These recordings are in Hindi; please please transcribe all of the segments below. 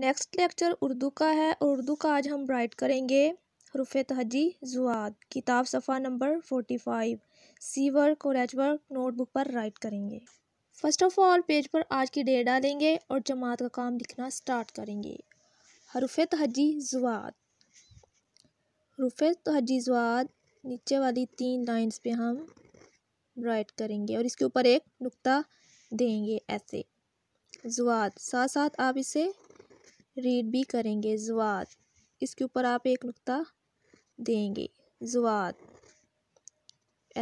नेक्स्ट लेक्चर उर्दू का है और उर्दू का आज हम राइट करेंगे रुफ़ तहजी जुआद किताब सफ़ा number forty five C work और एच वर्क नोटबुक पर राइट करेंगे फ़र्स्ट ऑफ ऑल पेज पर आज की डेट डालेंगे और जमात का काम लिखना स्टार्ट करेंगे हरूफ तहजी जुआद रुफ तहजी जुआद नीचे वाली तीन लाइंस पे हम राइट करेंगे और इसके ऊपर एक नुक्ता देंगे ऐसे जुआद साथ साथ आप इसे रीड भी करेंगे जवाद इसके ऊपर आप एक नुकता देंगे जवाद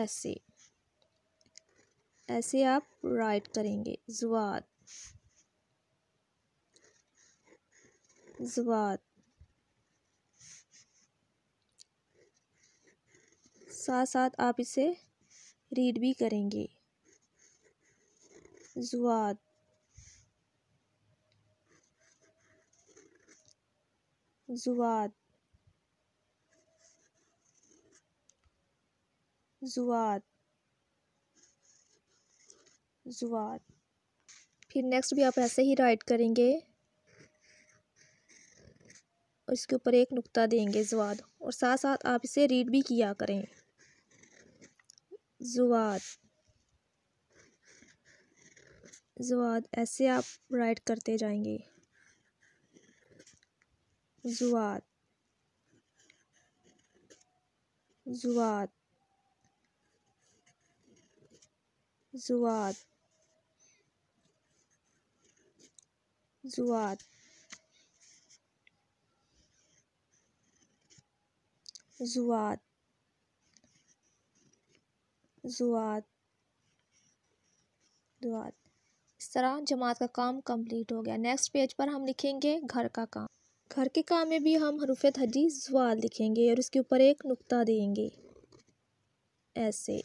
ऐसे ऐसे आप राइट करेंगे जवाद जवाद साथ साथ आप इसे रीड भी करेंगे जुआत जुवाद जुवाद जुवाद फिर नेक्स्ट भी आप ऐसे ही राइट करेंगे और इसके ऊपर एक नुक्ता देंगे जवाद और साथ साथ आप इसे रीड भी किया करें जवाद जवाद ऐसे आप राइट करते जाएंगे जुआत जुआत जुआत जुआत जुआत जुआत जुआत इस तरह जमात का काम कंप्लीट हो गया नेक्स्ट पेज पर हम लिखेंगे घर का काम घर के काम में भी हम हरूफ हजी जवाल लिखेंगे और उसके ऊपर एक नुक्ता देंगे ऐसे